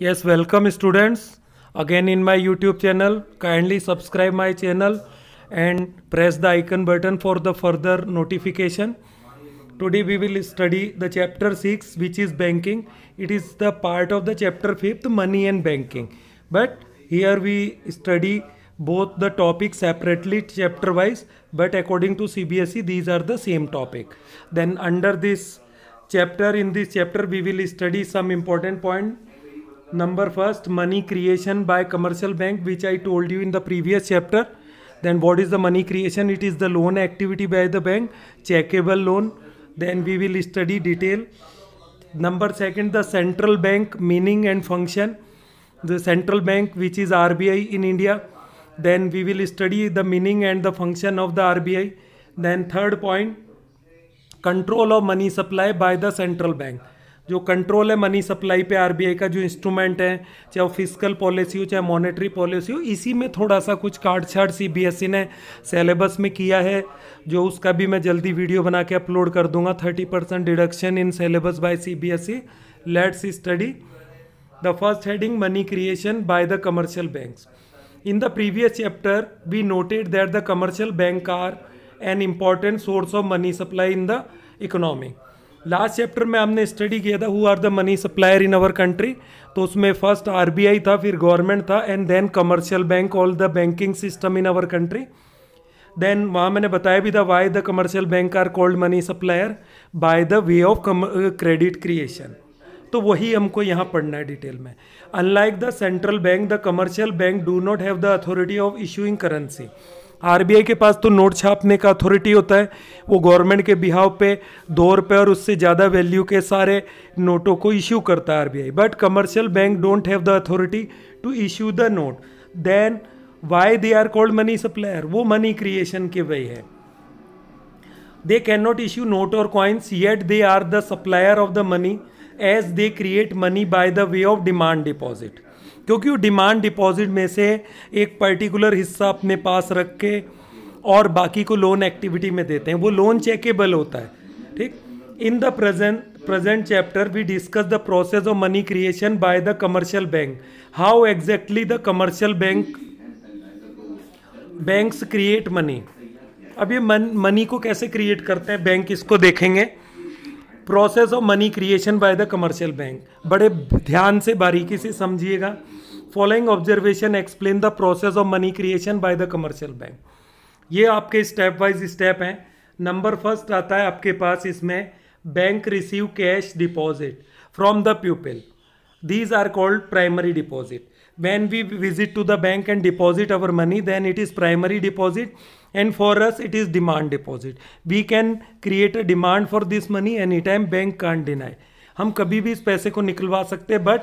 Yes, welcome students. Again in my YouTube channel, kindly subscribe my channel and press the icon button for the further notification. Today we will study the chapter 6 which is banking. It is the part of the chapter 5th money and banking. But here we study both the topics separately chapter wise but according to CBSE these are the same topic. Then under this chapter in this chapter we will study some important point Number first, money creation by commercial bank, which I told you in the previous chapter. Then what is the money creation? It is the loan activity by the bank, checkable loan. Then we will study detail. Number second, the central bank meaning and function. The central bank, which is RBI in India. Then we will study the meaning and the function of the RBI. Then third point, control of money supply by the central bank जो control है money supply पे RBI का जो instrument है चाहे वो physical policy हो चाहे मॉनेटरी पॉलिसी हो इसी में थोड़ा सा कुछ काट छाट सी ने सेलेबस में किया है जो उसका भी मैं जल्दी वीडियो बना के अपलोड कर दूंगा thirty percent deduction in syllabus by C B S E let's study the first heading money creation by the commercial banks in the previous chapter we noted that the commercial bank are an important source of money supply in the economy last chapter में हमने study किया था who are the money supplier in our country तो उसमें first R था फिर government था and then commercial bank all the banking system in our country then वहाँ मैंने बताया भी था why the commercial bank are called money supplier by the way of credit creation तो वही हमको यहाँ पढ़ना है डिटेल में unlike the central bank the commercial bank do not have the authority of issuing currency RBI के पास तो नोट छापने का अथॉरिटी होता है वो गवर्नमेंट के बिहाव पे दो रुपये और उससे ज़्यादा वैल्यू के सारे नोटों को इश्यू करता है RBI but commercial bank don't have the authority to issue the note then why they are called money supplier वो मनी क्रिएशन के वे है they can not issue note और coins yet they are the supplier of the money as they create money by the way of demand deposit क्योंकि वो demand deposit में से एक particular हिस्सा अपने पास रख के और बाकी को लोन एक्टिविटी में देते हैं वो लोन चेकेबल होता है ठीक in the present present chapter we discuss the process of money creation by the commercial bank how exactly the commercial bank banks create money अब ये मन मनी को कैसे क्रिएट करते हैं बैंक इसको देखेंगे process of money creation by the commercial bank बड़े ध्यान से बारीकी से समझिएगा following observation explain the process of money creation by the commercial bank ये आपके स्टेप वाइज स्टेप हैं नंबर फर्स्ट आता है आपके पास इसमें bank receive cash deposit from the people these are called primary deposit when we visit to the bank and deposit our money then it is primary deposit and for us it is demand deposit we can create a demand for this money any time bank can't deny हम कभी भी इस पैसे को निकलवा सकते हैं but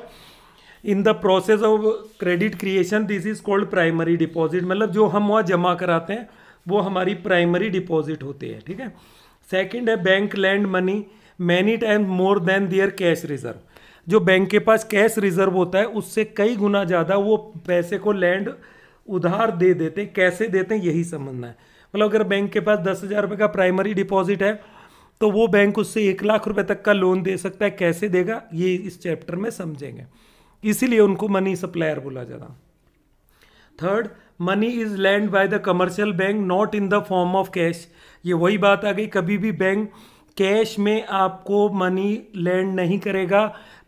in the process of credit creation this is called primary deposit मतलब जो हम वहाँ जमा कराते हैं वो हमारी प्राइमरी डिपॉजिट होती है ठीक है सेकंड है bank lend money many times more than their cash reserve जो बैंक के पास कैश रिजर्व होता है उससे कई गुना ज़्यादा वो पैसे को लैंड उधार दे देते हैं कैसे देते हैं यही समझना है मतलब अगर बैंक के पास दस हज़ार रुपये का प्राइमरी डिपॉजिट है तो वो बैंक उससे एक लाख रुपए तक का लोन दे सकता है कैसे देगा ये इस चैप्टर में समझेंगे इसीलिए उनको मनी सप्लायर बोला जाता third money is lend by the commercial bank not in the form of cash ये वही बात आ गई कभी भी बैंक कैश में आपको मनी लैंड नहीं करेगा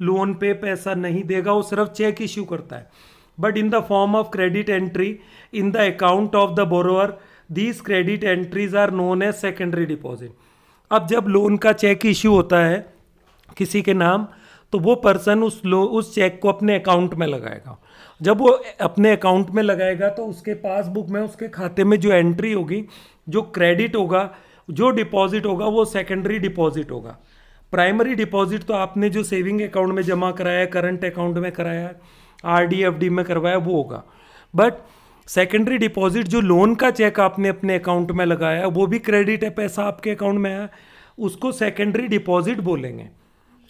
लोन पे पैसा नहीं देगा वो सिर्फ चेक इश्यू करता है but in the form of credit entry in the account of the borrower these credit entries are known as secondary deposit अब जब लोन का चेक इश्यू होता है किसी के नाम तो वो पर्सन उस लो उस चेक को अपने अकाउंट में लगाएगा जब वो अपने अकाउंट में लगाएगा तो उसके पासबुक में उसके खाते में जो एंट्री होगी जो क्रेडिट होगा जो डिपॉजिट होगा वो सेकेंडरी डिपॉजिट होगा प्राइमरी डिपॉजिट तो आपने जो सेविंग अकाउंट में जमा कराया करंट अकाउंट में कराया आर डी एफ डी में करवाया वो होगा बट सेकेंडरी डिपॉजिट जो लोन का चेक आपने अपने अकाउंट में लगाया वो भी क्रेडिट है पैसा आपके अकाउंट में है उसको सेकेंडरी डिपॉजिट बोलेंगे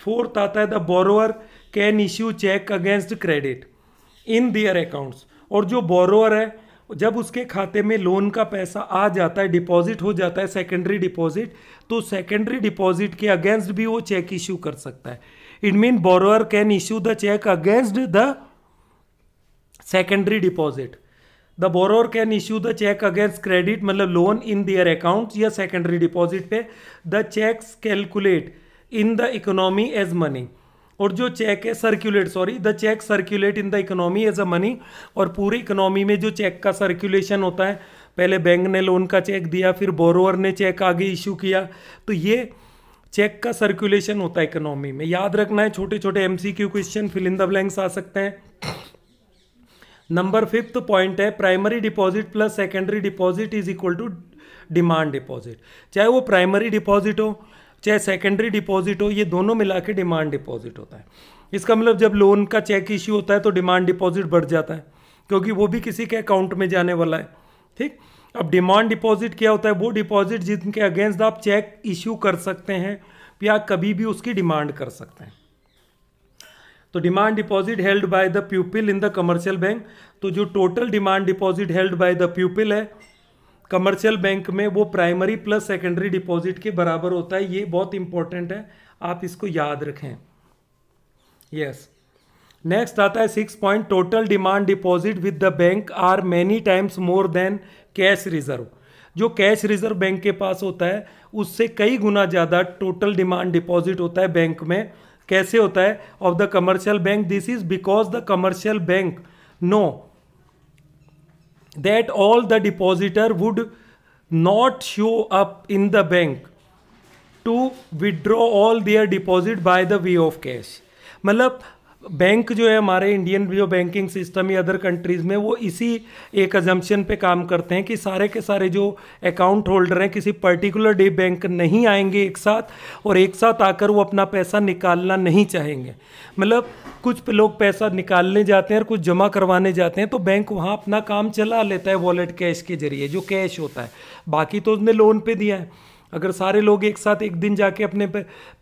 फोर्थ आता है the borrower can issue cheque against credit in their accounts और जो बोरोअर है जब उसके खाते में लोन का पैसा आ जाता है डिपॉजिट हो जाता है सेकेंडरी डिपॉजिट तो सेकेंडरी डिपॉजिट के अगेंस्ट भी वो चेक इशू कर सकता है it mean borrower can issue the cheque against the secondary deposit the borrower can issue the cheque against credit मतलब लोन इन दियर अकाउंट या सेकेंडरी डिपॉजिट पे the cheques calculate in the economy as money और जो cheque है circulate sorry the cheque circulate in the economy as a money और पूरी economy में जो चेक का सर्कुलेशन होता है पहले बैंक ने लोन का चेक दिया फिर बोरोअर ने चेक आगे इशू किया तो ये चेक का सर्कुलेशन होता है इकोनॉमी में याद रखना है छोटे छोटे M C Q question fill in the blanks आ सकते हैं नंबर फिफ्थ पॉइंट है primary deposit plus secondary deposit is equal to demand deposit चाहे वो प्राइमरी डिपॉजिट हो चाहे सेकेंडरी डिपॉजिट हो ये दोनों मिला के डिमांड डिपॉजिट होता है इसका मतलब जब लोन का चेक इश्यू होता है तो डिमांड डिपॉजिट बढ़ जाता है क्योंकि वो भी किसी के अकाउंट में जाने वाला है ठीक अब डिमांड डिपॉजिट क्या होता है वो डिपॉजिट जिनके अगेंस्ट आप चेक इश्यू कर सकते हैं या कभी भी उसकी डिमांड कर सकते हैं तो demand deposit held by the pupil in the commercial bank तो जो total demand deposit held by the pupil है कमर्शियल बैंक में वो प्राइमरी प्लस सेकेंडरी डिपॉजिट के बराबर होता है ये बहुत इंपॉर्टेंट है आप इसको याद रखें यस नेक्स्ट आता है six point total demand deposit with the bank are many times more than cash reserve जो कैश रिजर्व बैंक के पास होता है उससे कई गुना ज़्यादा टोटल डिमांड डिपॉजिट होता है बैंक में कैसे होता है of the commercial bank this is because the commercial bank know that all the depositor would not show up in the bank to withdraw all their deposit by the way of cash मतलब bank जो है हमारे Indian जो banking system या other countries में वो इसी एक अजम्पन पे काम करते हैं कि सारे के सारे जो अकाउंट होल्डर हैं किसी पर्टिकुलर डे बैंक नहीं आएंगे एक साथ और एक साथ आकर वो अपना पैसा निकालना नहीं चाहेंगे मतलब कुछ लोग पैसा निकालने जाते हैं और कुछ जमा करवाने जाते हैं तो बैंक वहाँ अपना काम चला लेता है वॉलेट कैश के जरिए जो कैश होता है बाकी तो उसने लोन पर दिया है अगर सारे लोग एक साथ एक दिन जाके अपने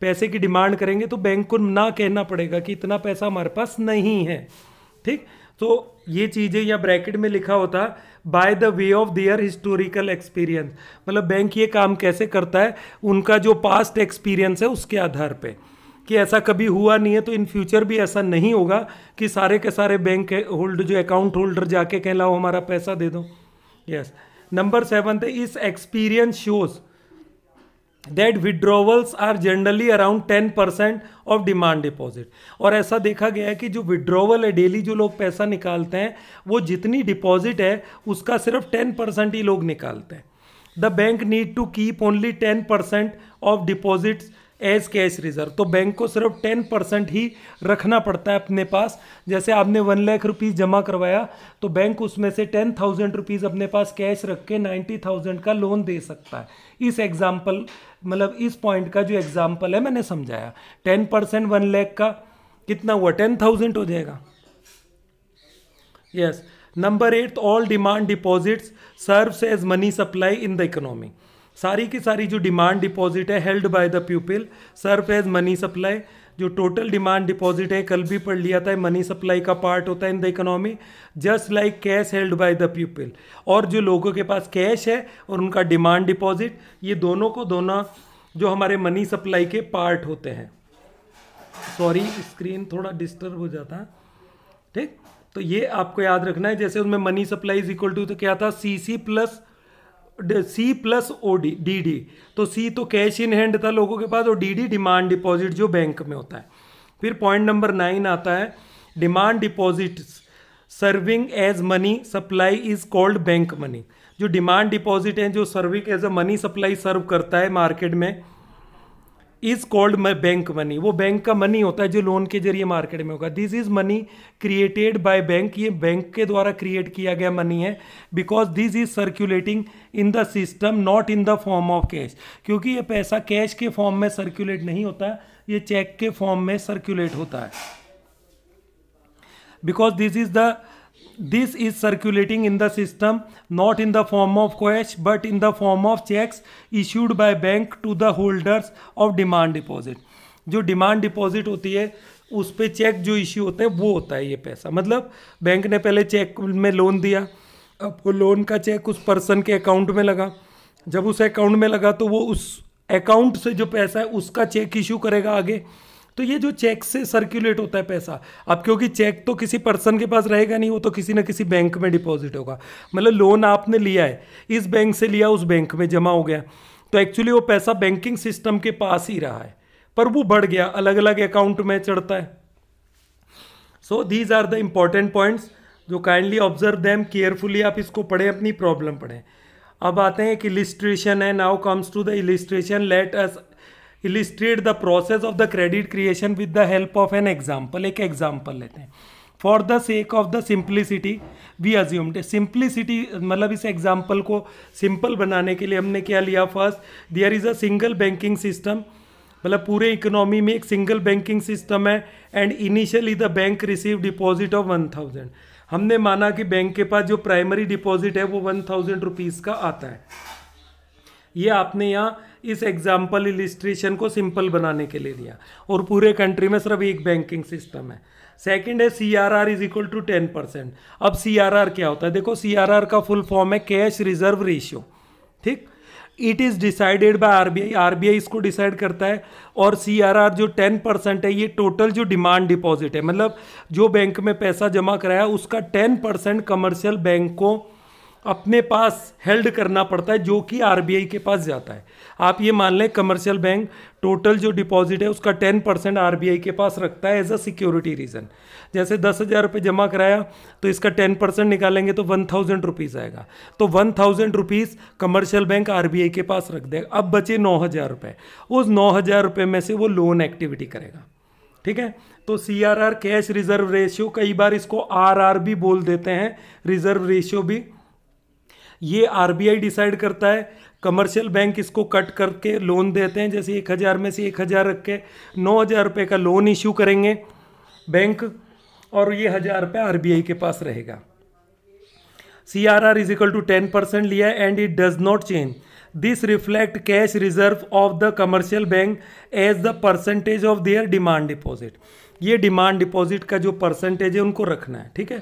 पैसे की डिमांड करेंगे तो बैंक को ना कहना पड़ेगा कि इतना पैसा हमारे पास नहीं है ठीक तो ये चीज़ें या ब्रैकेट में लिखा होता by the way of their historical experience मतलब बैंक ये काम कैसे करता है उनका जो पास्ट एक्सपीरियंस है उसके आधार पे कि ऐसा कभी हुआ नहीं है तो इन फ्यूचर भी ऐसा नहीं होगा कि सारे के सारे बैंक होल्ड जो अकाउंट होल्डर जाके कहलाओ हमारा पैसा दे दो यस नंबर सेवन थे इस experience shows that withdrawals are generally around ten percent of demand deposit और ऐसा देखा गया है कि जो विड्रोवल है डेली जो लोग पैसा निकालते हैं वो जितनी डिपॉजिट है उसका सिर्फ टेन परसेंट ही लोग निकालते हैं the bank need to keep only ten percent of deposits as cash reserve तो बैंक को सिर्फ टेन परसेंट ही रखना पड़ता है अपने पास जैसे आपने वन लाख रुपीज़ जमा करवाया तो बैंक उसमें से टेन थाउजेंड रुपीज़ अपने पास कैश रख के नाइन्टी थाउजेंड का लोन दे सकता है इस एग्जाम्पल मतलब इस पॉइंट का जो एग्जाम्पल है मैंने समझाया टेन परसेंट वन लैख का कितना हुआ टेन थाउजेंड हो जाएगा yes number eight all demand deposits serves as money supply in the economy सारी की सारी जो डिमांड डिपॉजिट है held by the people serve as money supply जो टोटल डिमांड डिपॉजिट है कल भी पढ़ लिया था मनी सप्लाई का पार्ट होता है in the economy just like cash held by the people और जो लोगों के पास कैश है और उनका डिमांड डिपॉजिट ये दोनों को दोनों जो हमारे मनी सप्लाई के पार्ट होते हैं सॉरी स्क्रीन थोड़ा डिस्टर्ब हो जाता है ठीक तो ये आपको याद रखना है जैसे उनमें money supply is equal to तो क्या था C C plus C plus O D D D तो सी तो कैश इन हैंड था लोगों के पास और डी डी डिमांड डिपॉजिट जो बैंक में होता है फिर पॉइंट नंबर नाइन आता है demand deposit serving as money supply is called bank money जो डिमांड डिपॉजिट है जो serving as a money supply serve करता है मार्केट में इज कॉल्ड बैंक मनी वो बैंक का मनी होता है जो लोन के जरिए मार्केट में होगा this is money created by bank ये बैंक के द्वारा क्रिएट किया गया मनी है because this is circulating in the system not in the form of cash क्योंकि ये पैसा कैश के फॉर्म में सर्कुलेट नहीं होता ये चेक के फॉर्म में सर्कुलेट होता है because this is the this is circulating in the system not in the form of cash but in the form of checks issued by bank to the holders of demand deposit जो demand deposit होती है उस पर check जो issue होते हैं वो होता है ये पैसा मतलब बैंक ने पहले चेक में लोन दिया अब वो लोन का चेक उस पर्सन के अकाउंट में लगा जब उस अकाउंट में लगा तो वो उस अकाउंट से जो पैसा है उसका चेक इशू करेगा आगे तो ये जो चेक से सर्कुलेट होता है पैसा अब क्योंकि चेक तो किसी पर्सन के पास रहेगा नहीं वो तो किसी ना किसी बैंक में डिपॉजिट होगा मतलब लोन आपने लिया है इस बैंक से लिया उस बैंक में जमा हो गया तो एक्चुअली वो पैसा बैंकिंग सिस्टम के पास ही रहा है पर वो बढ़ गया अलग अलग अकाउंट में चढ़ता है so these are the important points जो काइंडली ऑब्जर्व दैम केयरफुली आप इसको पढ़ें अपनी प्रॉब्लम पढ़ें अब आते हैं कि इलिस्ट्रेशन है now comes to the illustration let us illustrate the process of the credit creation with the help of an example एक एग्जाम्पल लेते हैं for the sake of the simplicity we assumed simplicity मतलब इस example को simple बनाने के लिए हमने क्या लिया first there is a single banking system मतलब पूरे इकोनॉमी में एक सिंगल बैंकिंग सिस्टम है and initially the bank receive deposit of one thousand हमने माना कि बैंक के पास जो प्राइमरी डिपॉजिट है वो वन थाउजेंड रुपीज़ का आता है ये आपने यहाँ इस एग्जाम्पल इलिस्ट्रेशन को सिंपल बनाने के लिए दिया और पूरे कंट्री में सिर्फ एक बैंकिंग सिस्टम है सेकंड है C R R is equal to ten percent अब सी आर आर क्या होता है देखो सी आर आर का फुल फॉर्म है कैश रिजर्व रेशियो ठीक it is decided by B I इसको डिसाइड करता है और सी आर आर जो टेन परसेंट है ये टोटल जो डिमांड डिपॉजिट है मतलब जो बैंक में पैसा जमा कराया उसका टेन परसेंट कमर्शियल बैंक को अपने पास हेल्ड करना पड़ता है जो कि आरबीआई के पास जाता है आप ये मान लें कमर्शियल बैंक टोटल जो डिपॉजिट है उसका टेन परसेंट आर के पास रखता है एज अ सिक्योरिटी रीज़न जैसे दस हज़ार रुपये जमा कराया तो इसका टेन परसेंट निकालेंगे तो वन थाउजेंड रुपीज़ आएगा तो one thousand rupees commercial bank R के पास रख देगा अब बचे नौ हज़ार रुपये उस नौ हज़ार रुपये में से वो लोन एक्टिविटी करेगा ठीक है तो C R R cash reserve ratio कई बार इसको आर आर भी बोल देते हैं रिजर्व रेशियो भी ये आर डिसाइड करता है कमर्शियल बैंक इसको कट करके लोन देते हैं जैसे एक हज़ार में से एक हज़ार रख के नौ हज़ार रुपये का लोन इशू करेंगे बैंक और ये हज़ार रुपये आर के पास रहेगा C R R is equal to ten percent लिया and it does not change this reflect cash reserve of the commercial bank as the percentage of their demand deposit ये डिमांड डिपॉजिट का जो percentage है उनको रखना है ठीक है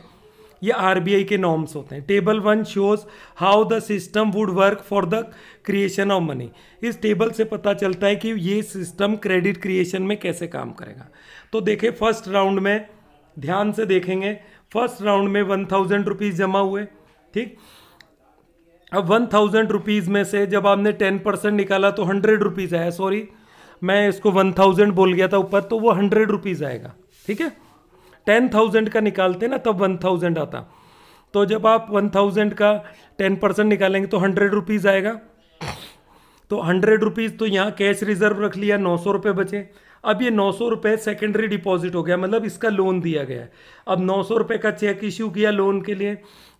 ये आर के नॉर्म्स होते हैं table one shows how the system would work for the creation of money इस टेबल से पता चलता है कि ये सिस्टम क्रेडिट क्रिएशन में कैसे काम करेगा तो देखें फर्स्ट राउंड में ध्यान से देखेंगे फर्स्ट राउंड में वन थाउजेंड रुपीज़ जमा हुए ठीक अब वन थाउजेंड रुपीज़ में से जब आपने टेन परसेंट निकाला तो हंड्रेड रुपीज़ आया सॉरी मैं इसको वन थाउजेंड बोल गया था ऊपर तो वो हंड्रेड रुपीज़ आएगा ठीक है टेन थाउजेंड का निकालते ना तब वन थाउजेंड आता तो जब आप वन थाउजेंड का टेन परसेंट निकालेंगे तो हंड्रेड रुपीज़ आएगा तो हंड्रेड रुपीज़ तो यहाँ कैश रिजर्व रख लिया नौ सौ रुपये बचे अब ये नौ सौ रुपये सेकेंडरी डिपॉजिट हो गया मतलब इसका लोन दिया गया अब नौ सौ रुपये का चेक इश्यू किया लोन के लिए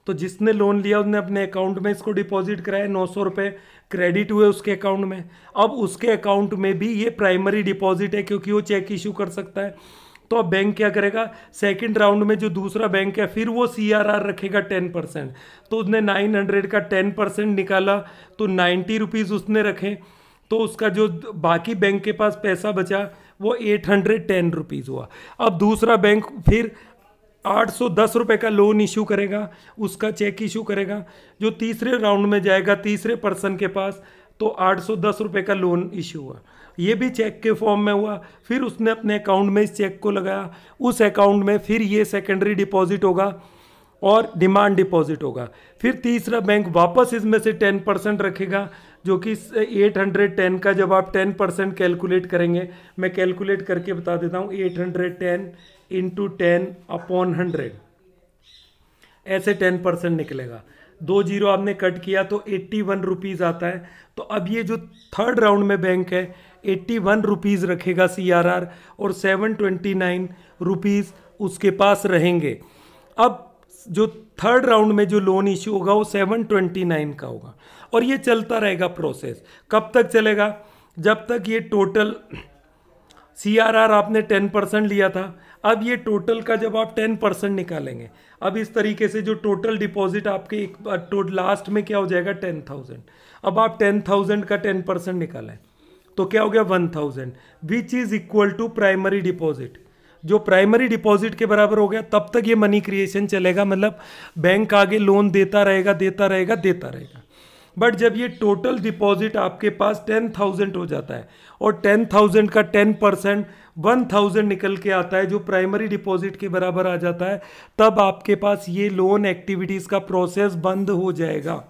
तो जिसने लोन लिया उसने अपने अकाउंट में इसको डिपॉजिट कराया नौ सौ रुपये क्रेडिट हुए उसके अकाउंट में अब उसके अकाउंट में भी ये प्राइमरी डिपॉजिट है क्योंकि वो चेक इशू कर सकता है तो अब बैंक क्या करेगा सेकंड राउंड में जो दूसरा बैंक है फिर वो सी रखेगा टेन परसेंट तो उसने नाइन हंड्रेड का टेन परसेंट निकाला तो नाइन्टी रुपीज़ उसने रखे तो उसका जो बाकी बैंक के पास पैसा बचा वो एट हंड्रेड टेन रुपीज़ हुआ अब दूसरा बैंक फिर आठ सौ दस रुपये का लोन इशू करेगा उसका चेक इशू करेगा जो तीसरे राउंड में जाएगा तीसरे पर्सन के पास तो आठ सौ दस रुपये का लोन इशू हुआ ये भी चेक के फॉर्म में हुआ फिर उसने अपने अकाउंट में इस चेक को लगाया उस अकाउंट में फिर ये सेकेंडरी डिपॉजिट होगा और डिमांड डिपॉजिट होगा फिर तीसरा बैंक वापस इसमें से टेन परसेंट रखेगा जो कि एट हंड्रेड टेन का जब आप टेन परसेंट कैलकुलेट करेंगे मैं कैलकुलेट करके बता देता हूँ eight hundred ten into ten upon hundred ऐसे टेन परसेंट निकलेगा दो जीरो आपने कट किया तो एट्टी वन रुपीज़ आता है तो अब ये जो थर्ड राउंड में बैंक है एट्टी वन रुपीज़ रखेगा सी आर आर और सेवन ट्वेंटी नाइन रुपीज़ उसके पास रहेंगे अब जो थर्ड राउंड में जो लोन इश्यू होगा वो सेवन ट्वेंटी नाइन का होगा और ये चलता रहेगा प्रोसेस कब तक चलेगा जब तक ये टोटल सी आर आर आपने टेन परसेंट लिया था अब ये टोटल का जब आप टेन परसेंट निकालेंगे अब इस तरीके से जो टोटल डिपॉजिट आपके एक लास्ट तो में क्या हो जाएगा टेन थाउजेंड अब आप टेन थाउजेंड का टेन परसेंट निकालें तो क्या हो गया one thousand which is equal to primary deposit जो प्राइमरी डिपॉजिट के बराबर हो गया तब तक ये मनी क्रिएशन चलेगा मतलब बैंक आगे लोन देता रहेगा देता रहेगा देता रहेगा बट जब ये टोटल डिपॉजिट आपके पास टेन थाउजेंड हो जाता है और टेन थाउजेंड का टेन परसेंट वन थाउजेंड निकल के आता है जो प्राइमरी डिपॉजिट के बराबर आ जाता है तब आपके पास ये लोन एक्टिविटीज़ का प्रोसेस बंद हो जाएगा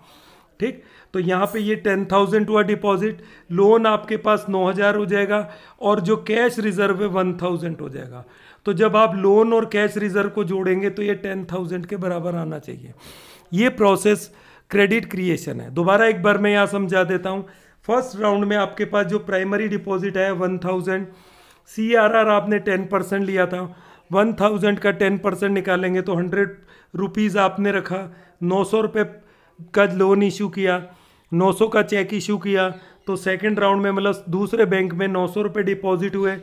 ठीक तो यहाँ पे ये टेन थाउजेंड हुआ डिपॉजिट लोन आपके पास नौ हज़ार हो जाएगा और जो कैश रिजर्व है वन थाउजेंड हो जाएगा तो जब आप लोन और कैश रिजर्व को जोड़ेंगे तो ये टेन थाउजेंड के बराबर आना चाहिए ये प्रोसेस क्रेडिट क्रिएशन है दोबारा एक बार मैं यहाँ समझा देता हूँ फर्स्ट राउंड में आपके पास जो प्राइमरी डिपॉजिट है one thousand C R R आपने टेन परसेंट लिया था वन थाउजेंड का टेन परसेंट निकालेंगे तो हंड्रेड रुपीज़ आपने रखा नौ सौ रुपये का लोन इशू किया 900 का चेक इशू किया तो सेकंड राउंड में मतलब दूसरे बैंक में नौ सौ रुपये डिपॉजिट हुए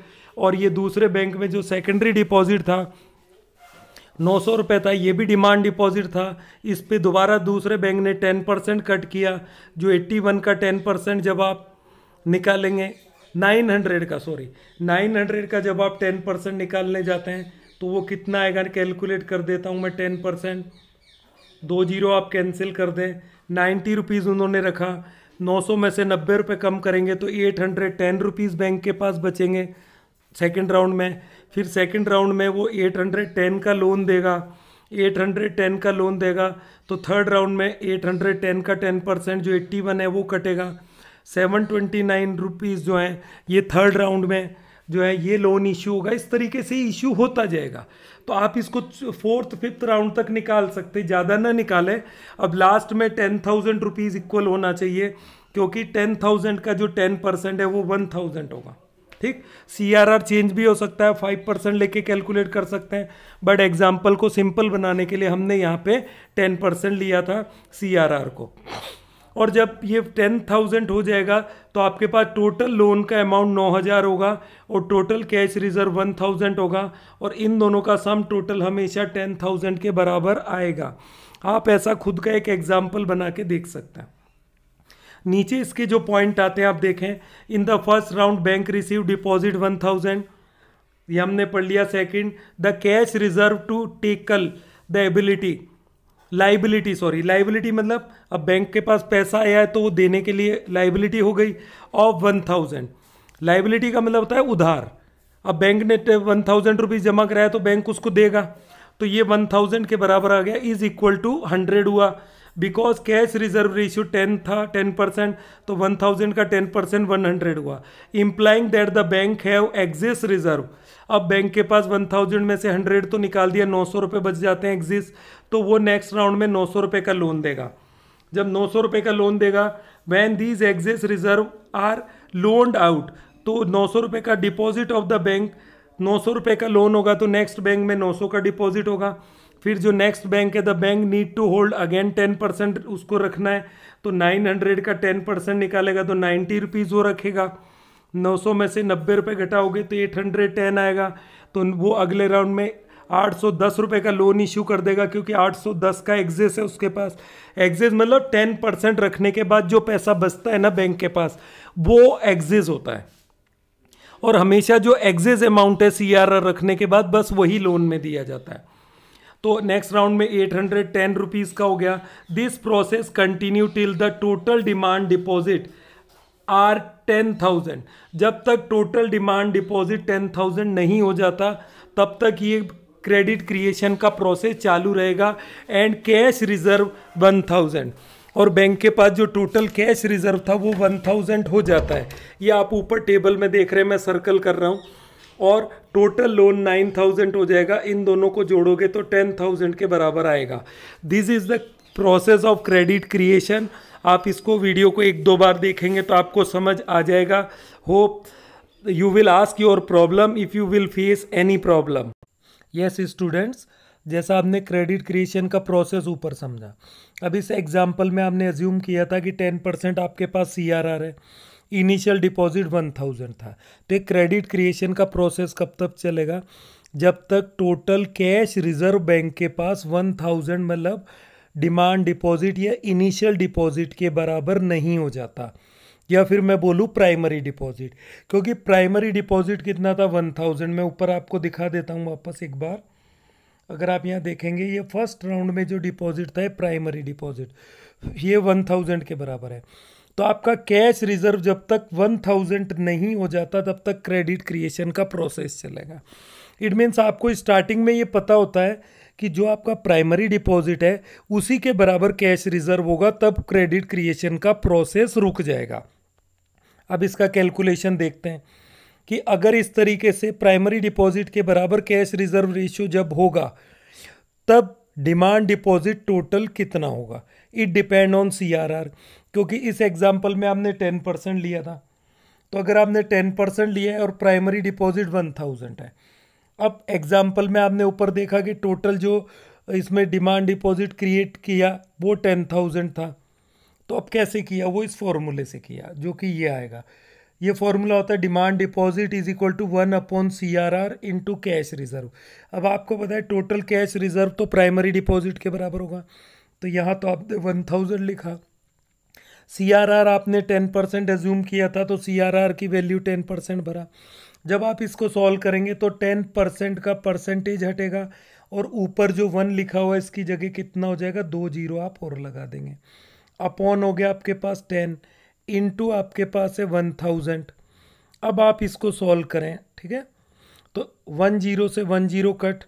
और ये दूसरे बैंक में जो सेकेंडरी डिपॉजिट था नौ सौ रुपये था ये भी डिमांड डिपॉजिट था इस पर दोबारा दूसरे बैंक ने टेन परसेंट कट किया जो एट्टी वन का टेन परसेंट जब आप निकालेंगे नाइन हंड्रेड का सॉरी नाइन हंड्रेड का जब आप टेन परसेंट निकालने जाते हैं तो वो कितना आएगा कैलकुलेट कर देता हूँ मैं टेन परसेंट दो जीरो आप कैंसिल कर दें नाइन्टी रुपीज़ उन्होंने रखा नौ सौ में से नब्बे रुपये कम करेंगे तो eight hundred ten rupees bank के पास बचेंगे सेकेंड राउंड में फिर सेकेंड राउंड में वो एट हंड्रेड टेन का लोन देगा एट हंड्रेड टेन का लोन देगा तो थर्ड राउंड में एट हंड्रेड टेन का टेन परसेंट जो एट्टी वन है वो कटेगा सेवन ट्वेंटी नाइन रुपीज़ जो हैं ये थर्ड राउंड में जो है ये लोन इशू होगा इस तरीके से इशू होता जाएगा तो आप इसको फोर्थ फिफ्थ राउंड तक निकाल सकते ज़्यादा ना निकालें अब लास्ट में टेन थाउजेंड रुपीज़ इक्वल होना चाहिए क्योंकि टेन थाउजेंड का जो टेन परसेंट है वो वन थाउजेंड होगा ठीक सी आर आर चेंज भी हो सकता है फाइव परसेंट लेके कैलकुलेट कर सकते हैं बट एग्जाम्पल को सिंपल बनाने के लिए हमने यहाँ पे टेन परसेंट लिया था सी आर आर को और जब ये टेन थाउजेंड हो जाएगा तो आपके पास टोटल लोन का अमाउंट नौ हज़ार होगा और total cash reserve one thousand होगा और इन दोनों का सम टोटल हमेशा टेन थाउजेंड के बराबर आएगा आप ऐसा खुद का एक एग्जाम्पल बना के देख सकते हैं नीचे इसके जो पॉइंट आते हैं आप देखें in the first round bank receive deposit one thousand ये हमने पढ़ लिया second the cash reserve to tackle the ability liability sorry liability मतलब अब बैंक के पास पैसा आया है तो वो देने के लिए लाइबिलिटी हो गई ऑफ वन थाउजेंड लाइबिलिटी का मतलब होता है उधार अब बैंक ने वन थाउजेंड रुपीज़ जमा कराया तो बैंक उसको देगा तो ये वन थाउजेंड के बराबर आ गया इज इक्वल टू हंड्रेड हुआ because cash reserve ratio ten था टेन परसेंट तो वन थाउजेंड का टेन परसेंट वन हंड्रेड हुआ implying that the bank have excess reserve अब बैंक के पास वन थाउजेंड में से हंड्रेड तो निकाल दिया नौ सौ रुपये बच जाते हैं एग्जिस्ट तो वो नेक्स्ट राउंड में नौ सौ रुपये का लोन देगा जब नौ सौ रुपये का लोन देगा when these excess reserve are loaned out तो नौ सौ रुपये का डिपॉजिट ऑफ द बैंक नौ सौ रुपये का लोन होगा तो नेक्स्ट बैंक में नौ सौ का डिपॉजिट होगा फिर जो नेक्स्ट बैंक है the bank need to hold again ten percent उसको रखना है तो नाइन हंड्रेड का टेन परसेंट निकालेगा तो नाइन्टी रुपीज़ वो रखेगा नौ सौ में से नब्बे रुपये घटाओगे तो एट हंड्रेड टेन आएगा तो वो अगले राउंड में आठ सौ दस रुपये का लोन इशू कर देगा क्योंकि आठ सौ दस का एग्जेस है उसके पास एग्जेस मतलब टेन परसेंट रखने के बाद जो पैसा बचता है ना बैंक के पास वो एग्जेस होता है और हमेशा जो एग्जेस अमाउंट है सी रखने के बाद बस वही लोन में दिया जाता है तो नेक्स्ट राउंड में एट हंड्रेड टेन रुपीज़ का हो गया this process continue till the total demand deposit are ten thousand जब तक total demand deposit ten thousand नहीं हो जाता तब तक ये क्रेडिट क्रिएशन का प्रोसेस चालू रहेगा and cash reserve one thousand और बैंक के पास जो टोटल कैश रिजर्व था वो वन थाउजेंड हो जाता है ये आप ऊपर टेबल में देख रहे हैं मैं सर्कल कर रहा हूँ और टोटल लोन नाइन थाउजेंड हो जाएगा इन दोनों को जोड़ोगे तो टेन थाउजेंड के बराबर आएगा this is the process of credit creation आप इसको वीडियो को एक दो बार देखेंगे तो आपको समझ आ जाएगा hope you will ask your problem if you will face any problem yes students जैसा आपने क्रेडिट क्रिएशन का प्रोसेस ऊपर समझा अब इस एग्जाम्पल में आपने एज्यूम किया था कि टेन परसेंट आपके पास सी है इनिशियल डिपॉजिट वन थाउजेंड था तो एक क्रेडिट क्रिएशन का प्रोसेस कब तक चलेगा जब तक टोटल कैश रिजर्व बैंक के पास वन थाउजेंड मतलब डिमांड डिपॉजिट या इनिशियल डिपॉजिट के बराबर नहीं हो जाता या फिर मैं बोलूँ प्राइमरी डिपॉजिट क्योंकि प्राइमरी डिपॉजिट कितना था वन थाउजेंड मैं ऊपर आपको दिखा देता हूँ वापस एक बार अगर आप यहाँ देखेंगे ये फर्स्ट राउंड में जो डिपॉजिट था प्राइमरी डिपॉजिट ये वन थाउजेंड के बराबर है तो आपका कैश रिजर्व जब तक वन थाउजेंड नहीं हो जाता तब तक क्रेडिट क्रिएशन का प्रोसेस चलेगा इट मीन्स आपको स्टार्टिंग में ये पता होता है कि जो आपका प्राइमरी डिपॉजिट है उसी के बराबर कैश रिजर्व होगा तब क्रेडिट क्रिएशन का प्रोसेस रुक जाएगा अब इसका कैलकुलेशन देखते हैं कि अगर इस तरीके से प्राइमरी डिपॉजिट के बराबर कैश रिजर्व रेशियो जब होगा तब डिमांड डिपॉजिट टोटल कितना होगा it depend on C R R क्योंकि इस एग्ज़ाम्पल में हमने टेन परसेंट लिया था तो अगर आपने टेन परसेंट लिया है और प्राइमरी डिपॉजिट वन थाउजेंड है अब एग्ज़ाम्पल में आपने ऊपर देखा कि टोटल जो इसमें डिमांड डिपॉजिट क्रिएट किया वो टेन थाउजेंड था तो अब कैसे किया वो इस फॉर्मूले से किया जो कि ये आएगा ये फॉर्मूला होता है demand deposit is equal to one upon C R R into cash reserve अब आपको पता है टोटल कैश रिजर्व तो प्राइमरी डिपॉजिट के बराबर होगा तो यहाँ तो आपने वन थाउजेंड लिखा सी आपने टेन परसेंट एज्यूम किया था तो सी की वैल्यू टेन परसेंट भरा जब आप इसको सॉल्व करेंगे तो टेन परसेंट का परसेंटेज हटेगा और ऊपर जो वन लिखा हुआ है इसकी जगह कितना हो जाएगा दो जीरो आप और लगा देंगे अपॉन हो गया आपके पास टेन इंटू आपके पास है वन थाउजेंड अब आप इसको सॉल्व करें ठीक है तो वन जीरो से वन जीरो कट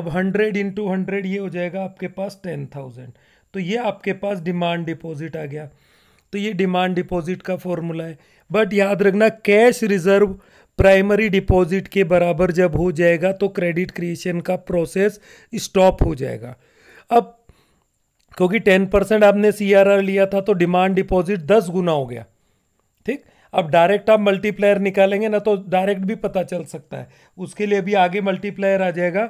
अब हंड्रेड इंटू हंड्रेड ये हो जाएगा आपके पास टेन थाउजेंड तो ये आपके पास डिमांड डिपॉजिट आ गया तो ये डिमांड डिपॉजिट का फॉर्मूला है बट याद रखना कैश रिजर्व प्राइमरी डिपॉजिट के बराबर जब हो जाएगा तो क्रेडिट क्रिएशन का प्रोसेस स्टॉप हो जाएगा अब क्योंकि टेन परसेंट आपने सी लिया था तो डिमांड डिपॉजिट दस गुना हो गया ठीक अब डायरेक्ट आप मल्टीप्लायर निकालेंगे ना तो डायरेक्ट भी पता चल सकता है उसके लिए भी आगे मल्टीप्लायर आ जाएगा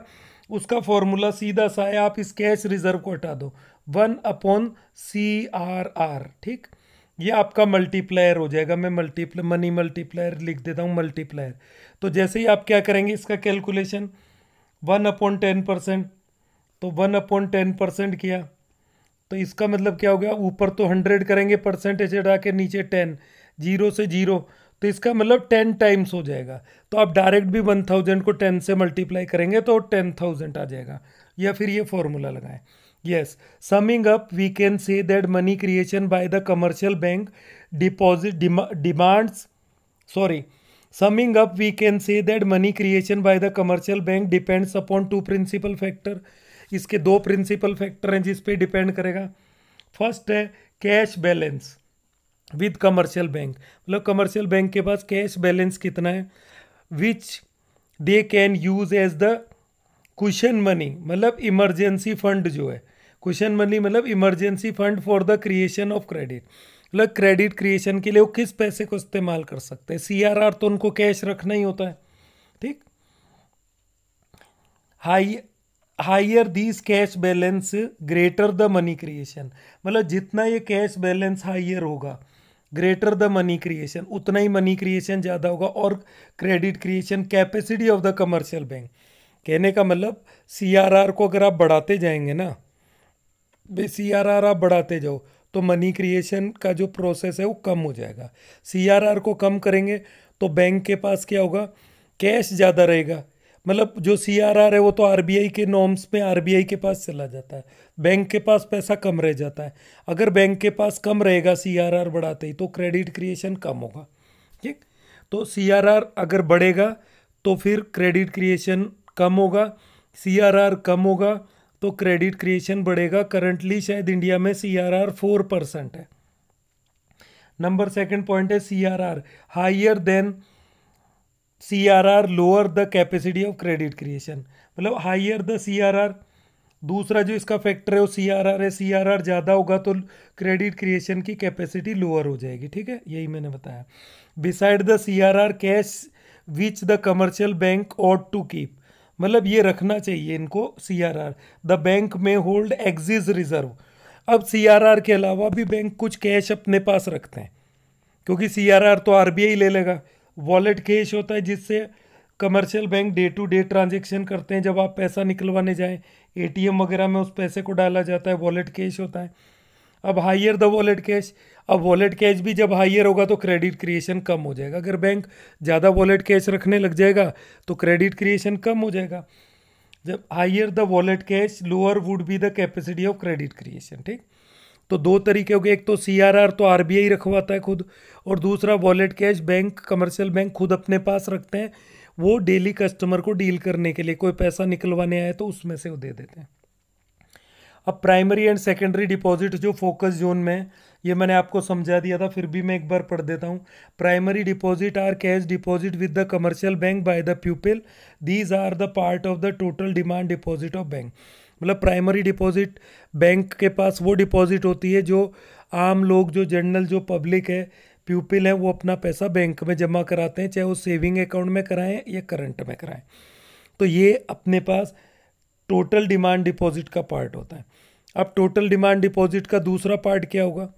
उसका फॉर्मूला सीधा सा है आप इस कैश रिजर्व को हटा दो one upon C R R ठीक ये आपका मल्टीप्लायर हो जाएगा मैं मल्टीप्ल मनी मल्टीप्लायर लिख देता हूँ मल्टीप्लायर तो जैसे ही आप क्या करेंगे इसका calculation one upon ten percent तो वन अपॉन टेन परसेंट किया तो इसका मतलब क्या हो गया ऊपर तो हंड्रेड करेंगे परसेंटेज हटा के नीचे टेन जीरो से जीरो तो इसका मतलब टेन टाइम्स हो जाएगा तो आप डायरेक्ट भी वन थाउजेंड को टेन से मल्टीप्लाई करेंगे तो टेन थाउजेंड आ जाएगा या फिर ये फॉर्मूला लगाएं Yes, summing up, we can say that money creation by the commercial bank deposit dem demands, sorry, summing up, we can say that money creation by the commercial bank depends upon two principal factor. इसके दो principal factor हैं जिस पे depend करेगा first है cash balance with commercial bank मतलब commercial bank के पास कैश बैलेंस कितना है which they can use as the cushion money मतलब इमरजेंसी फंड जो है क्वेश्चन मनी मतलब emergency fund for the creation of credit मतलब क्रेडिट क्रिएशन के लिए वो किस पैसे को इस्तेमाल कर सकते हैं सीआरआर तो उनको कैश रखना ही होता है ठीक high higher these cash balance greater the money creation मतलब जितना ये कैश बैलेंस हाइयर होगा ग्रेटर द मनी क्रिएशन उतना ही मनी क्रिएशन ज़्यादा होगा और credit creation capacity of the commercial bank कहने का मतलब सी को अगर आप बढ़ाते जाएंगे ना सी आर आर आप बढ़ाते जाओ तो मनी क्रिएशन का जो प्रोसेस है वो कम हो जाएगा सी आर आर को कम करेंगे तो बैंक के पास क्या होगा कैश ज़्यादा रहेगा मतलब जो सी आर आर है वो तो आर बी आई के नॉर्म्स में आर बी आई के पास चला जाता है बैंक के पास पैसा कम रह जाता है अगर बैंक के पास कम रहेगा सी आर आर बढ़ाते ही तो क्रेडिट क्रिएशन कम होगा ठीक तो सी आर आर अगर बढ़ेगा तो फिर क्रेडिट क्रिएशन कम होगा सी आर आर कम होगा तो क्रेडिट क्रिएशन बढ़ेगा करंटली शायद इंडिया में C R R four percent है नंबर सेकेंड पॉइंट है C R R higher than C R R lower the capacity of credit creation मतलब higher the C R R दूसरा जो इसका factor है वो सी आर आर है सी आर आर ज़्यादा होगा तो क्रेडिट क्रिएशन की कैपेसिटी लोअर हो जाएगी ठीक है यही मैंने बताया beside the C R R cash which the commercial bank ought to keep मतलब ये रखना चाहिए इनको C R R the bank में होल्ड एग्जिज रिजर्व अब सी आर आर के अलावा भी बैंक कुछ कैश अपने पास रखते हैं क्योंकि सी आर आर तो आर आई ले लेगा वॉलेट कैश होता है जिससे commercial bank day to day transaction करते हैं जब आप पैसा निकलवाने ए टी एम वगैरह में उस पैसे को डाला जाता है वॉलेट कैश होता है अब हायर द वॉलेट कैश अब वॉलेट कैश भी जब हाइयर होगा तो क्रेडिट क्रिएशन कम हो जाएगा अगर बैंक ज़्यादा वॉलेट कैश रखने लग जाएगा तो क्रेडिट क्रिएशन कम हो जाएगा जब higher the wallet cash lower would be the capacity of credit creation ठीक तो दो तरीके हो गए एक तो सी आर आर तो आर बी आई रखवाता है खुद और दूसरा wallet cash bank commercial bank खुद अपने पास रखते हैं वो डेली कस्टमर को डील करने के लिए कोई पैसा निकलवाने आए तो उसमें से वो दे देते हैं अब प्राइमरी एंड सेकेंडरी डिपॉजिट जो फोकस जोन में ये मैंने आपको समझा दिया था फिर भी मैं एक बार पढ़ देता हूँ primary deposit are cash deposit with the commercial bank by the people these are the part of the total demand deposit of bank मतलब प्राइमरी डिपॉजिट बैंक के पास वो डिपॉजिट होती है जो आम लोग जो जनरल जो पब्लिक है प्यूपिल है वो अपना पैसा बैंक में जमा कराते हैं चाहे वो सेविंग अकाउंट में कराएं या करंट में कराएं तो ये अपने पास टोटल डिमांड डिपॉजिट का पार्ट होता है अब टोटल डिमांड डिपॉजिट का दूसरा पार्ट क्या होगा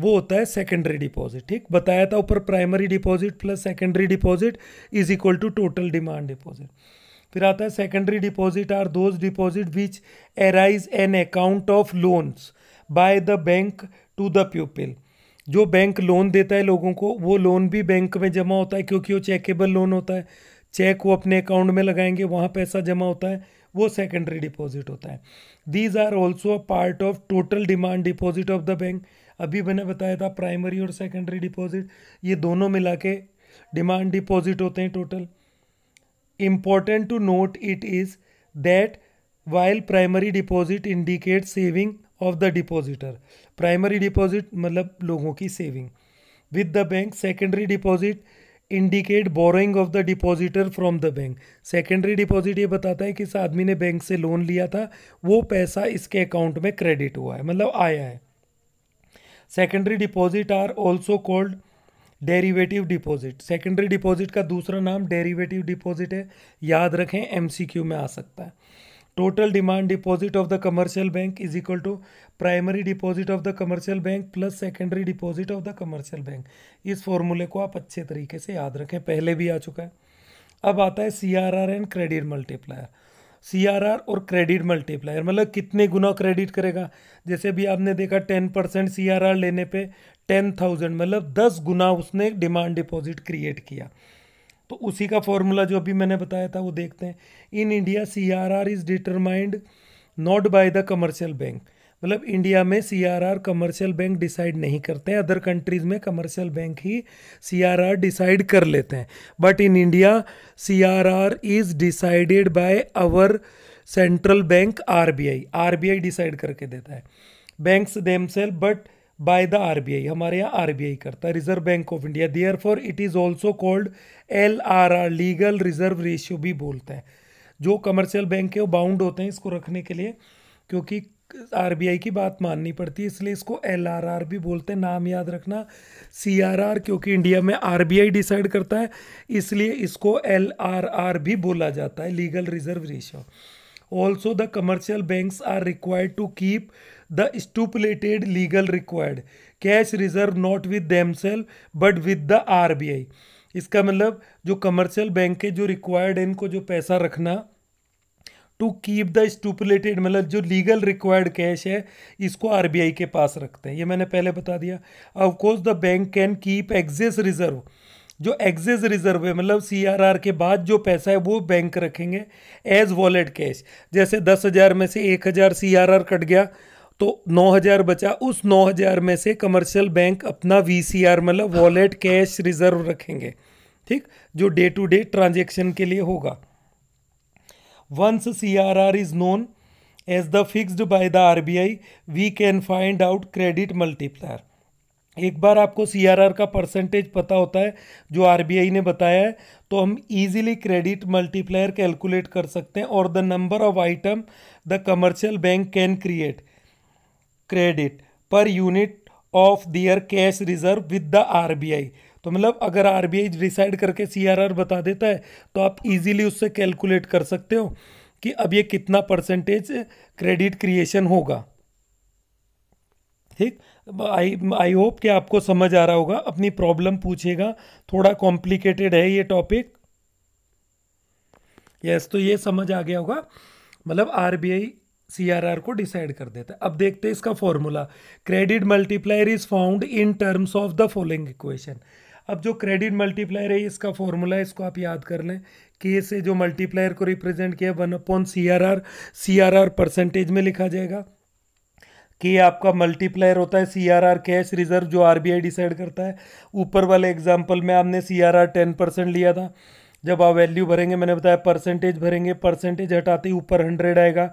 वो होता है सेकेंडरी डिपॉजिट ठीक बताया था ऊपर primary deposit plus secondary deposit is equal to total demand deposit फिर आता है secondary deposit are those deposit which arise on account of loans by the bank to the people जो बैंक लोन देता है लोगों को वो लोन भी बैंक में जमा होता है क्योंकि वो चेकेबल लोन होता है चेक वो अपने अकाउंट में लगाएंगे वहाँ पैसा जमा होता है वो सेकेंडरी डिपॉजिट होता है these are also part of total demand deposit of the bank अभी मैंने बताया था प्राइमरी और सेकेंडरी डिपॉजिट ये दोनों मिला के डिमांड डिपॉजिट होते हैं total important to note it is that while primary deposit indicate saving of the depositor primary deposit मतलब लोगों की saving with the bank secondary deposit indicate borrowing of the depositor from the bank secondary deposit ये बताता है कि इस आदमी ने बैंक से लोन लिया था वो पैसा इसके अकाउंट में क्रेडिट हुआ है मतलब आया है secondary deposit are also called derivative deposit secondary deposit का दूसरा नाम डेरीवेटिव डिपॉजिट है याद रखें क्यू में आ सकता है total demand deposit of the commercial bank is equal to primary deposit of the commercial bank plus secondary deposit of the commercial bank इस फॉर्मूले को आप अच्छे तरीके से याद रखें पहले भी आ चुका है अब आता है C R R and credit multiplier C R R और क्रेडिट मल्टीप्लायर मतलब कितने गुना क्रेडिट करेगा जैसे भी आपने देखा ten percent C R R लेने पे टेन थाउजेंड मतलब दस गुना उसने डिमांड डिपॉजिट क्रिएट किया तो उसी का फॉर्मूला जो अभी मैंने बताया था वो देखते हैं in India C R R is determined not by the commercial bank मतलब इंडिया में C R R commercial bank decide नहीं करते हैं अदर कंट्रीज़ में कमर्शियल बैंक ही सी आर आर डिसाइड कर लेते हैं but in India C R R is decided by our central bank R R B I B I decide करके देता है banks themselves but by the R B I हमारे यहाँ R B I करता है Reserve Bank of India therefore it is also called L R R legal reserve ratio भी बोलते हैं जो कमर्शियल बैंक है वो बाउंड होते हैं इसको रखने के लिए क्योंकि आर की बात माननी पड़ती है इसलिए इसको एल भी बोलते हैं नाम याद रखना सी क्योंकि इंडिया में आर डिसाइड करता है इसलिए इसको एल भी बोला जाता है legal reserve ratio also the commercial banks are required to keep the stipulated legal required cash reserve not with self but with the R इसका मतलब जो कमर्शियल बैंक है जो रिक्वायर्ड है इनको जो पैसा रखना टू कीप द स्टूपुलेटेड मतलब जो लीगल रिक्वायर्ड कैश है इसको आर के पास रखते हैं ये मैंने पहले बता दिया of course the bank can keep excess reserve जो एक्सेस रिजर्व है मतलब सी के बाद जो पैसा है वो बैंक रखेंगे एज वॉलेट कैश जैसे दस हज़ार में से एक हज़ार सी कट गया तो नौ हज़ार बचा उस नौ हज़ार में से कमर्शियल बैंक अपना वी मतलब वॉलेट कैश रिजर्व रखेंगे ठीक जो डे टू डे ट्रांजेक्शन के लिए होगा once C R R is known as the fixed by the R B I we can find out credit multiplier एक बार आपको सी आर आर का परसेंटेज पता होता है जो आर बी आई ने बताया है तो हम ईजिली क्रेडिट मल्टीप्लायर कैलकुलेट कर सकते हैं और the number of item the commercial bank can create credit per unit of their cash reserve with the R B I तो मतलब अगर आर डिसाइड करके सी बता देता है तो आप इजीली उससे कैलकुलेट कर सकते हो कि अब ये कितना परसेंटेज क्रेडिट क्रिएशन होगा ठीक आई आई होप कि आपको समझ आ रहा होगा अपनी प्रॉब्लम पूछेगा थोड़ा कॉम्प्लिकेटेड है ये टॉपिक यस yes, तो ये समझ आ गया होगा मतलब आर बी को डिसाइड कर देता है अब देखते हैं इसका formula credit multiplier is found in terms of the following equation अब जो क्रेडिट मल्टीप्लायर है इसका फॉर्मूला है इसको आप याद कर लें के से जो मल्टीप्लायर को रिप्रेजेंट किया one upon C R R C R R percentage में लिखा जाएगा के आपका मल्टीप्लायर होता है C R R cash reserve जो आर बी आई डिसाइड करता है ऊपर वाले एग्जाम्पल में आपने C R R ten percent लिया था जब आप वैल्यू भरेंगे मैंने बताया परसेंटेज भरेंगे परसेंटेज हटाते ही ऊपर हंड्रेड आएगा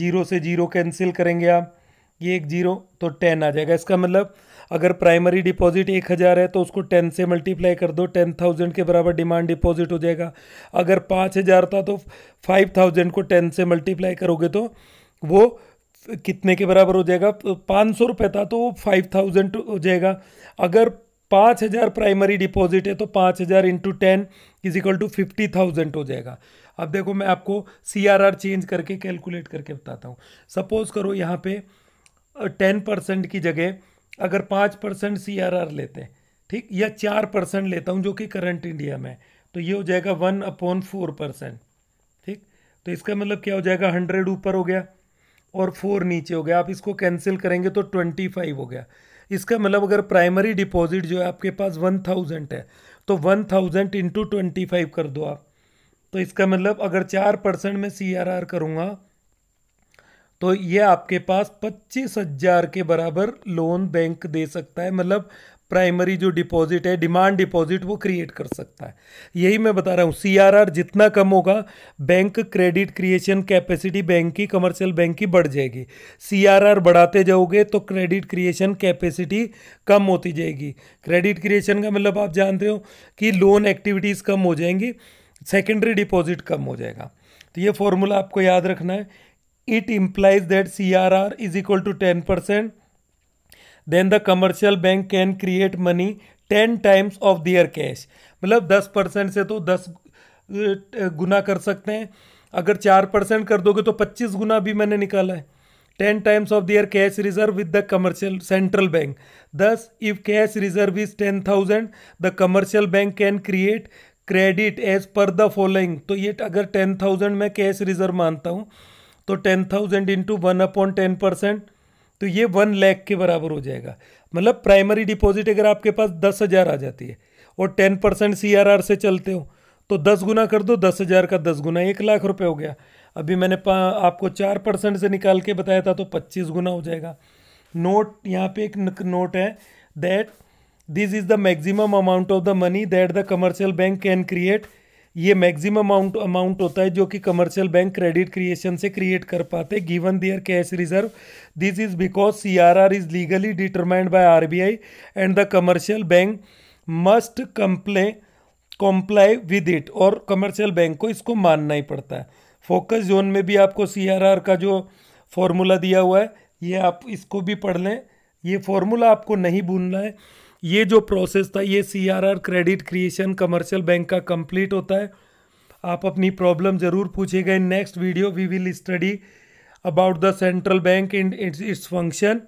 जीरो से जीरो कैंसिल करेंगे आप ये एक जीरो तो टेन आ जाएगा इसका मतलब अगर प्राइमरी डिपॉजिट एक हज़ार है तो उसको टेन से मल्टीप्लाई कर दो टेन थाउजेंड के बराबर डिमांड डिपॉजिट हो जाएगा अगर पाँच हज़ार था तो फाइव थाउजेंड को टेन से मल्टीप्लाई करोगे तो वो कितने के बराबर हो जाएगा तो पाँच सौ रुपये था तो वो फाइव थाउजेंड हो जाएगा अगर पाँच हज़ार प्राइमरी डिपॉजिट है तो पाँच हज़ार into ten is equal to fifty thousand हो जाएगा अब देखो मैं आपको सी आर आर चेंज करके कैलकुलेट करके बताता हूँ सपोज़ करो यहाँ पे टेन परसेंट की जगह अगर पाँच परसेंट सी लेते हैं ठीक या चार परसेंट लेता हूँ जो कि करंट इंडिया में तो ये हो जाएगा वन अपॉन फोर परसेंट ठीक तो इसका मतलब क्या हो जाएगा हंड्रेड ऊपर हो गया और फोर नीचे हो गया आप इसको कैंसिल करेंगे तो ट्वेंटी फाइव हो गया इसका मतलब अगर प्राइमरी डिपॉजिट जो है आपके पास वन थाउजेंड है तो one thousand into twenty five कर दो आप तो इसका मतलब अगर चार परसेंट में सी आर आर करूँगा तो ये आपके पास पच्चीस हजार के बराबर लोन बैंक दे सकता है मतलब प्राइमरी जो डिपॉजिट है डिमांड डिपॉजिट वो क्रिएट कर सकता है यही मैं बता रहा हूँ सीआरआर जितना कम होगा bank credit creation capacity bank की कमर्शियल बैंक की बढ़ जाएगी सीआरआर बढ़ाते जाओगे तो क्रेडिट क्रिएशन कैपेसिटी कम होती जाएगी क्रेडिट क्रिएशन का मतलब आप जानते हो कि लोन एक्टिविटीज़ कम हो जाएंगी सेकेंडरी डिपॉजिट कम हो जाएगा तो ये फॉर्मूला आपको याद रखना है it implies that CRR is equal to 10%, then the commercial bank can create money 10 times of their cash. matlab 10 se to 10 guna kar sakte hain agar 4 kar doge to 25 guna bhi maine nikala hai 10 times of their cash reserve with the commercial central bank thus if cash reserve is 10000 the commercial bank can create credit as per the following तो ये अगर ten thousand में cash reserve मानता हूँ तो ten thousand into one upon ten percent तो ये one lakh के बराबर हो जाएगा मतलब प्राइमरी डिपॉजिट अगर आपके पास दस हज़ार आ जाती है और ten percent C R R से चलते हो तो दस गुना कर दो दस हज़ार का दस गुना एक लाख रुपए हो गया अभी मैंने आपको चार परसेंट से निकाल के बताया था तो पच्चीस गुना हो जाएगा नोट यहाँ पे एक नोट है that this is the maximum amount of the money that the commercial bank can create ये मैक्सिमम अमाउंट अमाउंट होता है जो कि कमर्शियल बैंक क्रेडिट क्रिएशन से क्रिएट कर पाते given their cash reserve this is because C R R is legally determined by R B I and the commercial bank must comply comply with it और commercial bank को इसको मानना ही पड़ता है focus zone में भी आपको सी आर आर का जो फॉर्मूला दिया हुआ है ये आप इसको भी पढ़ लें ये फॉर्मूला आपको नहीं भूलना है ये जो प्रोसेस था ये C R R credit creation commercial bank का कंप्लीट होता है आप अपनी प्रॉब्लम ज़रूर पूछेगा in next video we will study about the central bank in its function